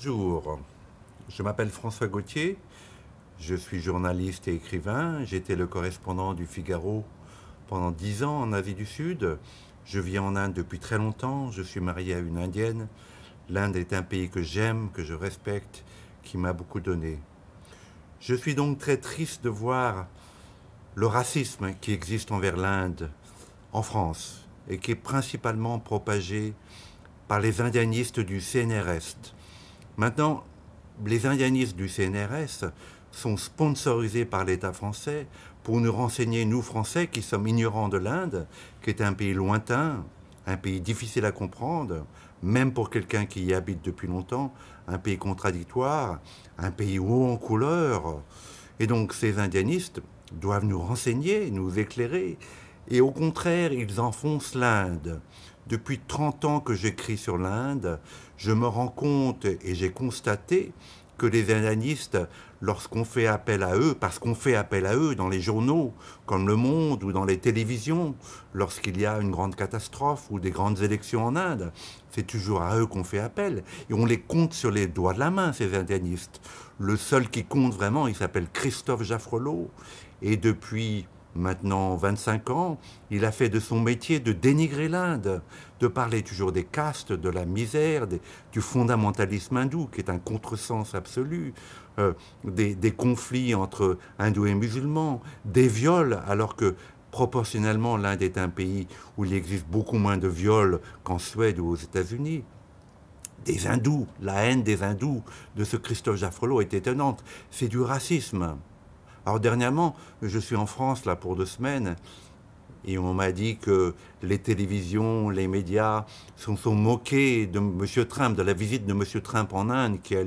Bonjour, je m'appelle François Gauthier, je suis journaliste et écrivain, j'étais le correspondant du Figaro pendant dix ans en Asie du Sud, je vis en Inde depuis très longtemps, je suis marié à une Indienne, l'Inde est un pays que j'aime, que je respecte, qui m'a beaucoup donné. Je suis donc très triste de voir le racisme qui existe envers l'Inde en France et qui est principalement propagé par les indianistes du CNRS, Maintenant, les indianistes du CNRS sont sponsorisés par l'État français pour nous renseigner, nous Français, qui sommes ignorants de l'Inde, qui est un pays lointain, un pays difficile à comprendre, même pour quelqu'un qui y habite depuis longtemps, un pays contradictoire, un pays haut en couleur. Et donc ces indianistes doivent nous renseigner, nous éclairer, et au contraire, ils enfoncent l'Inde depuis 30 ans que j'écris sur l'Inde, je me rends compte et j'ai constaté que les analystes, lorsqu'on fait appel à eux, parce qu'on fait appel à eux dans les journaux, comme Le Monde ou dans les télévisions, lorsqu'il y a une grande catastrophe ou des grandes élections en Inde, c'est toujours à eux qu'on fait appel. Et on les compte sur les doigts de la main, ces indianistes. Le seul qui compte vraiment, il s'appelle Christophe Jaffrelot. Et depuis maintenant 25 ans, il a fait de son métier de dénigrer l'Inde, de parler toujours des castes, de la misère, du fondamentalisme hindou, qui est un contresens absolu, euh, des, des, conflits entre hindous et musulmans, des viols, alors que proportionnellement l'Inde est un pays où il existe beaucoup moins de viols qu'en Suède ou aux États-Unis. Des hindous, la haine des hindous de ce Christophe Jaffrelot est étonnante. C'est du racisme. Alors dernièrement, je suis en France là pour deux semaines et on m'a dit que les télévisions, les médias se sont moqués de M. Trump, de la visite de M. Trump en Inde qui a,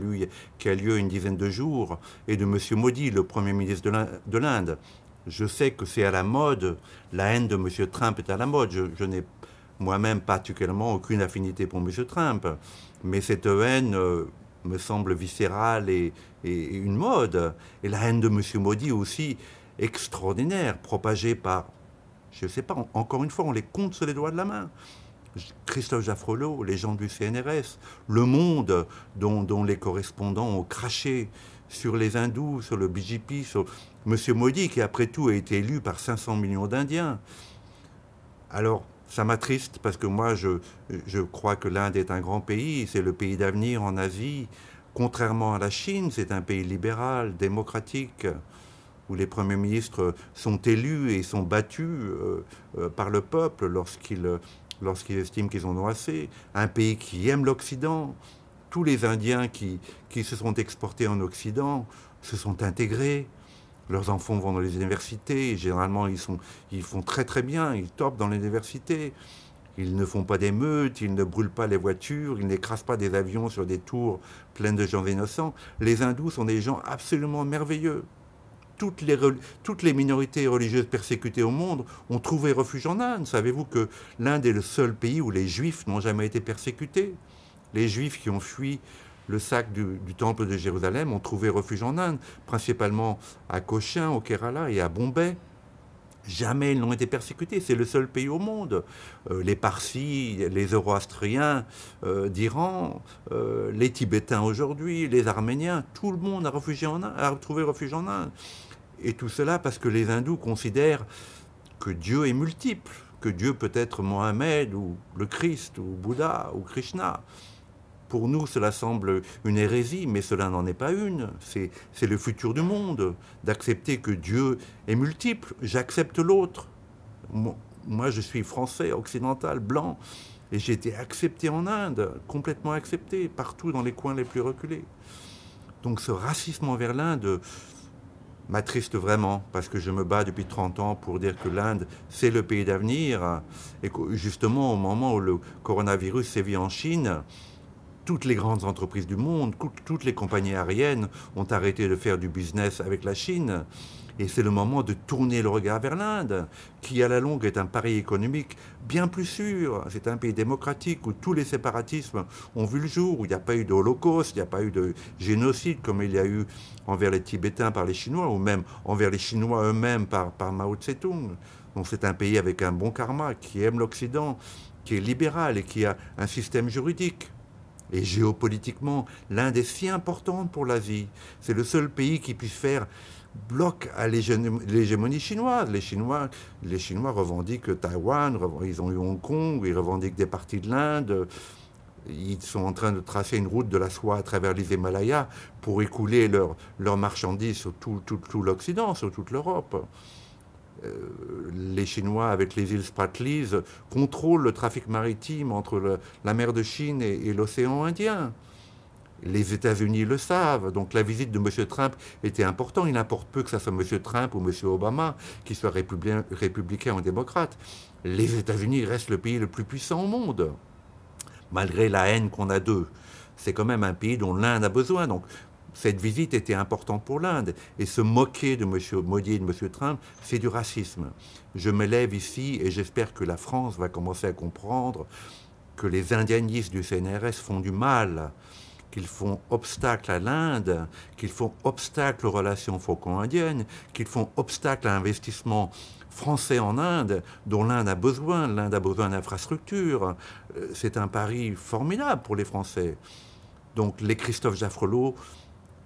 lieu, une dizaine de jours et de M. Modi, le Premier ministre de l'Inde. Je sais que c'est à la mode, la haine de M. Trump est à la mode. Je, n'ai moi-même particulièrement aucune affinité pour M. Trump, mais cette haine... Euh, me semble, viscérale et, une mode. Et la haine de M. Modi aussi extraordinaire, propagée par, je ne sais pas, encore une fois, on les compte sur les doigts de la main. Christophe Jaffrelot, les gens du CNRS, Le Monde, dont, dont, les correspondants ont craché sur les hindous, sur le BJP, sur M. Modi, qui après tout a été élu par 500 millions d'Indiens. Alors, ça m'attriste parce que moi, je, crois que l'Inde est un grand pays, c'est le pays d'avenir en Asie. Contrairement à la Chine, c'est un pays libéral, démocratique, où les premiers ministres sont élus et sont battus euh, euh, par le peuple lorsqu'ils estiment qu'ils en ont assez. Un pays qui aime l'Occident. Tous les Indiens qui, qui se sont exportés en Occident se sont intégrés leurs enfants vont dans les universités, généralement ils, sont, ils font très très bien, ils topent dans les universités. Ils ne font pas d'émeutes, ils ne brûlent pas les voitures, ils n'écrasent pas des avions sur des tours pleines de gens innocents. Les hindous sont des gens absolument merveilleux. toutes les, minorités religieuses persécutées au monde ont trouvé refuge en Inde. Savez-vous que l'Inde est le seul pays où les juifs n'ont jamais été persécutés Les juifs qui ont fui le sac du, temple de Jérusalem ont trouvé refuge en Inde, principalement à Cochin, au Kerala et à Bombay. Jamais ils n'ont été persécutés. C'est le seul pays au monde. Euh, les Parsis, les Zoroastriens euh, d'Iran, euh, les Tibétains aujourd'hui, les Arméniens, tout le monde a, en a trouvé refuge en Inde. Et tout cela parce que les hindous considèrent que Dieu est multiple, que Dieu peut être Mohamed ou le Christ ou Bouddha ou Krishna. Pour nous, cela semble une hérésie, mais cela n'en est pas une. C'est le futur du monde, d'accepter que Dieu est multiple. J'accepte l'autre. Moi, je suis français, occidental, blanc, et j'ai été accepté en Inde, complètement accepté, partout dans les coins les plus reculés. Donc ce racisme envers l'Inde m'attriste vraiment, parce que je me bats depuis 30 ans pour dire que l'Inde, c'est le pays d'avenir, et que justement au moment où le coronavirus sévit en Chine, toutes les grandes entreprises du monde, toutes les compagnies aériennes ont arrêté de faire du business avec la Chine. Et c'est le moment de tourner le regard vers l'Inde, qui à la longue est un pari économique bien plus sûr. C'est un pays démocratique où tous les séparatismes ont vu le jour, où il n'y a pas eu de holocauste, il n'y a pas eu de génocide comme il y a eu envers les Tibétains par les Chinois, ou même envers les Chinois eux-mêmes par, par Mao Tse-tung. Donc c'est un pays avec un bon karma, qui aime l'Occident, qui est libéral et qui a un système juridique et géopolitiquement l'Inde est si importante pour l'Asie. C'est le seul pays qui puisse faire bloc à l'hégémonie chinoise. Les Chinois, les revendiquent Taïwan, ils ont eu Hong Kong, ils revendiquent des parties de l'Inde. Ils sont en train de tracer une route de la soie à travers les Himalayas pour écouler leurs marchandises sur tout, tout l'Occident, sur toute l'Europe. Euh, les Chinois, avec les îles Spratlys, contrôlent le trafic maritime entre la mer de Chine et, l'océan Indien. Les États-Unis le savent. Donc la visite de M. Trump était importante. Il n'importe peu que ce soit M. Trump ou M. Obama, qui soit républicain, ou démocrate. Les États-Unis restent le pays le plus puissant au monde, malgré la haine qu'on a d'eux. C'est quand même un pays dont l'Inde a besoin. Donc cette visite était importante pour l'Inde. Et se moquer de M. Modi et de M. Trump, c'est du racisme. Je me lève ici et j'espère que la France va commencer à comprendre que les indianistes du CNRS font du mal, qu'ils font obstacle à l'Inde, qu'ils font obstacle aux relations franco-indiennes, qu'ils font obstacle à l'investissement français en Inde, dont l'Inde a besoin, l'Inde a besoin d'infrastructures. Euh, c'est un pari formidable pour les Français. Donc les Christophe Jaffrelot,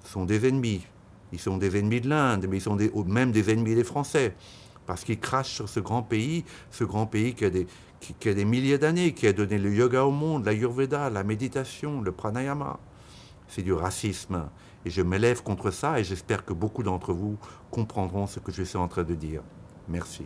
sont des ennemis. Ils sont des ennemis de l'Inde, mais ils sont même des ennemis des Français, parce qu'ils crachent sur ce grand pays, ce grand pays qui a des, milliers d'années, qui a donné le yoga au monde, la yurveda, la méditation, le pranayama. C'est du racisme. Et je m'élève contre ça et j'espère que beaucoup d'entre vous comprendront ce que je suis en train de dire. Merci.